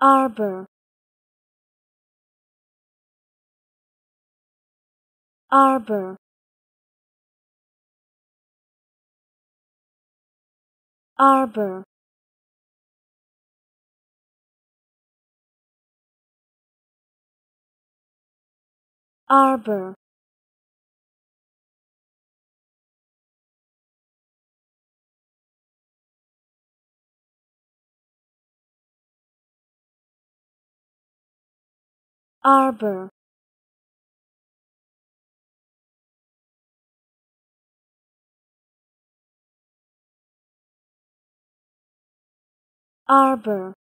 arbor arbor arbor arbor arbor arbor